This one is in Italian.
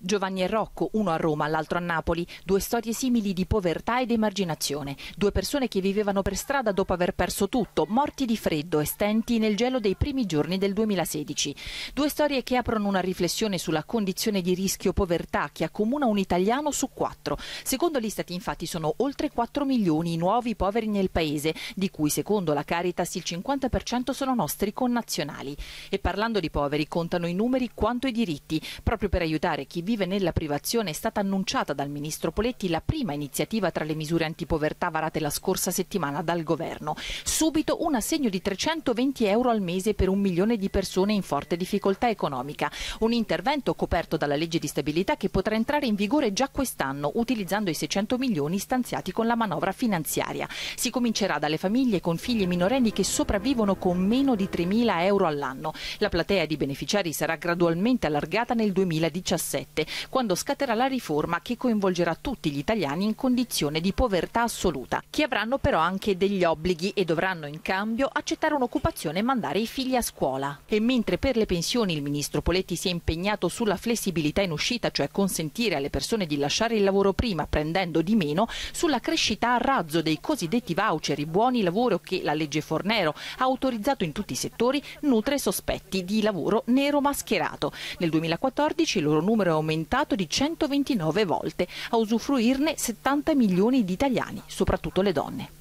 Giovanni e Rocco, uno a Roma, l'altro a Napoli, due storie simili di povertà ed emarginazione, due persone che vivevano per strada dopo aver perso tutto, morti di freddo e stenti nel gelo dei primi giorni del 2016, due storie che aprono una riflessione sulla condizione di rischio povertà che accomuna un italiano su quattro. Secondo l'Istat infatti sono oltre 4 milioni i nuovi poveri nel paese, di cui secondo la Caritas il 50% sono nostri connazionali. E parlando di poveri contano i numeri quanto i diritti, proprio per aiutare chi vive nella privazione è stata annunciata dal ministro Poletti la prima iniziativa tra le misure antipovertà varate la scorsa settimana dal governo. Subito un assegno di 320 euro al mese per un milione di persone in forte difficoltà economica. Un intervento coperto dalla legge di stabilità che potrà entrare in vigore già quest'anno utilizzando i 600 milioni stanziati con la manovra finanziaria. Si comincerà dalle famiglie con figli minorenni che sopravvivono con meno di 3.000 euro all'anno. La platea di beneficiari sarà gradualmente allargata nel 2017. 2007, quando scatterà la riforma che coinvolgerà tutti gli italiani in condizione di povertà assoluta, che avranno però anche degli obblighi e dovranno in cambio accettare un'occupazione e mandare i figli a scuola. E mentre per le pensioni il ministro Poletti si è impegnato sulla flessibilità in uscita, cioè consentire alle persone di lasciare il lavoro prima prendendo di meno, sulla crescita a razzo dei cosiddetti voucher, i buoni lavoro che la legge Fornero ha autorizzato in tutti i settori, nutre sospetti di lavoro nero mascherato. Nel 2014 il loro numero è aumentato aumentato di 129 volte, a usufruirne 70 milioni di italiani, soprattutto le donne.